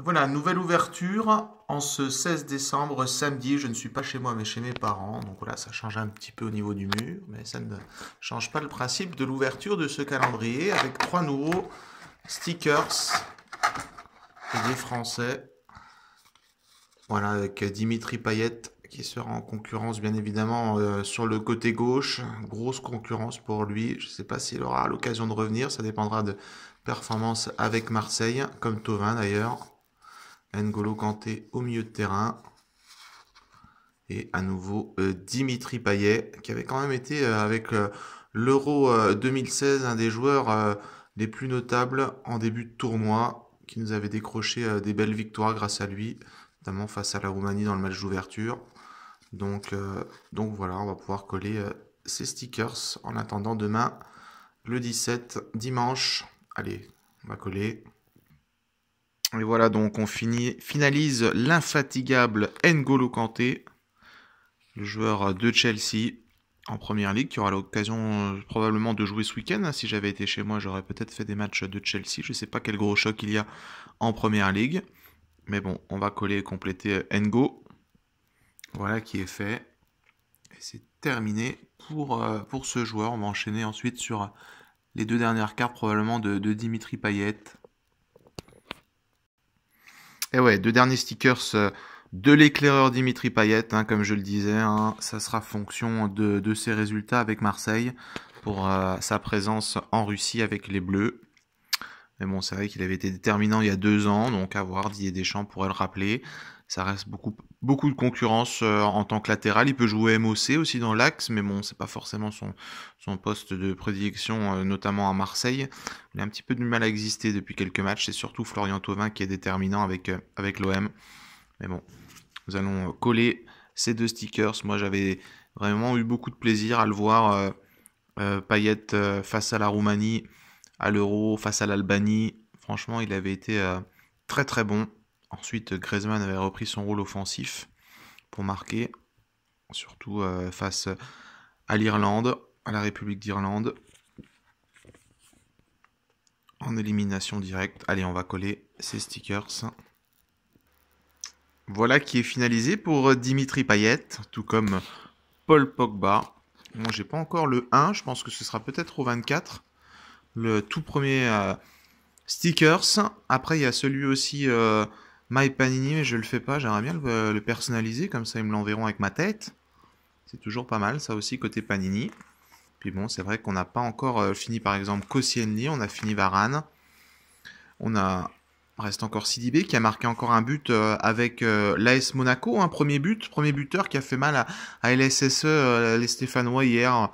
voilà, nouvelle ouverture en ce 16 décembre, samedi. Je ne suis pas chez moi, mais chez mes parents. Donc voilà, ça change un petit peu au niveau du mur, mais ça ne change pas le principe de l'ouverture de ce calendrier avec trois nouveaux stickers des Français. Voilà, avec Dimitri Payet qui sera en concurrence bien évidemment euh, sur le côté gauche. Grosse concurrence pour lui. Je ne sais pas s'il aura l'occasion de revenir. Ça dépendra de performance avec Marseille, comme Tovin d'ailleurs. N'Golo Kanté au milieu de terrain. Et à nouveau euh, Dimitri Payet, qui avait quand même été euh, avec euh, l'Euro 2016 un des joueurs les plus notables en début de tournoi, qui nous avait décroché des belles victoires grâce à lui, notamment face à la Roumanie dans le match d'ouverture. Donc, donc voilà, on va pouvoir coller ces stickers en attendant demain, le 17, dimanche. Allez, on va coller. Et voilà, donc on finit, finalise l'infatigable N'Golo Kanté, le joueur de Chelsea en première ligue, qui aura l'occasion euh, probablement de jouer ce week-end. Si j'avais été chez moi, j'aurais peut-être fait des matchs de Chelsea. Je ne sais pas quel gros choc il y a en première ligue. Mais bon, on va coller et compléter euh, N'Go. Voilà qui est fait. Et c'est terminé pour, euh, pour ce joueur. On va enchaîner ensuite sur les deux dernières cartes probablement de, de Dimitri Payet. Et eh ouais, deux derniers stickers euh, de l'éclaireur Dimitri Payet, hein, comme je le disais, hein. ça sera fonction de, ses résultats avec Marseille pour euh, sa présence en Russie avec les Bleus. Mais bon, c'est vrai qu'il avait été déterminant il y a deux ans, donc à voir, Didier Deschamps pourrait le rappeler ça reste beaucoup, beaucoup de concurrence euh, en tant que latéral. Il peut jouer MOC aussi dans l'axe, mais bon, c'est pas forcément son, son poste de prédilection, euh, notamment à Marseille. Il a un petit peu du mal à exister depuis quelques matchs. C'est surtout Florian Thauvin qui est déterminant avec, euh, avec l'OM. Mais bon, nous allons coller ces deux stickers. Moi, j'avais vraiment eu beaucoup de plaisir à le voir. Euh, face à la Roumanie, à l'Euro, face à l'Albanie. Franchement, il avait été très très bon. Ensuite, Griezmann avait repris son rôle offensif pour marquer, surtout euh, face à l'Irlande, à la République d'Irlande, en élimination directe. Allez, on va coller ces stickers. Voilà qui est finalisé pour euh, Dimitri Payet, tout comme Paul Pogba. Moi, j'ai pas encore le 1, je pense que ce sera peut-être au 24, le tout premier euh, stickers. Après, il y a celui aussi My Panini, mais je le fais pas, j'aimerais bien euh, le, personnaliser, comme ça ils me l'enverront avec ma tête. C'est toujours pas mal, ça aussi, côté Panini. Puis bon, c'est vrai qu'on n'a pas encore euh, fini, par exemple, Koscielny, on a fini Varane. On a... Reste encore Sidibé qui a marqué encore un but euh, avec l'AS Monaco, un hein, premier but, premier buteur qui a fait mal à, à LSSE, les Stéphanois hier.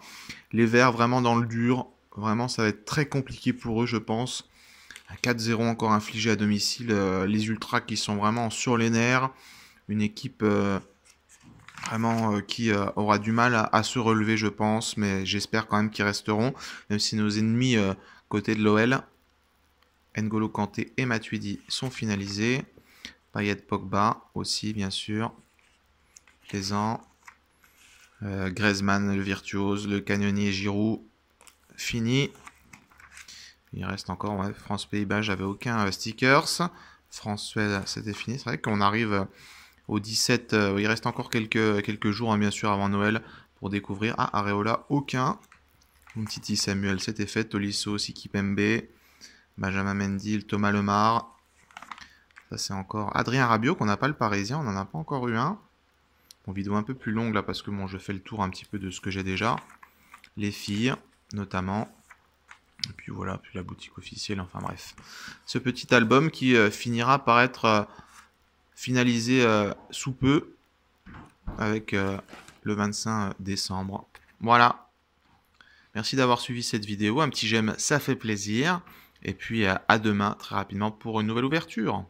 Les Verts vraiment dans le dur, vraiment ça va être très compliqué pour eux je pense. 4-0 encore infligé à domicile. Euh, les Ultras qui sont vraiment sur les nerfs. Une équipe euh, vraiment euh, qui aura du mal à, se relever, je pense. Mais j'espère quand même qu'ils resteront. Même si nos ennemis côté de l'OL, N'Golo Kanté et Matuidi sont finalisés. Payet Pogba aussi, bien sûr. Plaisant. Griezmann, le virtuose, le canonnier Giroud. Fini. Il reste encore France-Pays-Bas, j'avais aucun euh, stickers. France-Suède, c'était fini. C'est vrai qu'on arrive euh, au 17. Euh, il reste encore quelques, quelques jours, hein, bien sûr, avant Noël pour découvrir. Ah, Areola, aucun. petit Samuel, c'était fait. Tolisso, Pembe, Benjamin Mendil, Thomas Lemar. Ça, c'est encore Adrien Rabiot, qu'on n'a pas le parisien. On n'en a pas encore eu un. Mon vidéo un peu plus longue là, parce que moi je fais le tour un petit peu de ce que j'ai déjà. Les filles, notamment. Et puis voilà, puis la boutique officielle, enfin bref. Ce petit album qui euh, finira par être euh, finalisé euh, sous peu, avec le 25 décembre. Voilà. Merci d'avoir suivi cette vidéo. Un petit j'aime, ça fait plaisir. Et puis à demain très rapidement pour une nouvelle ouverture.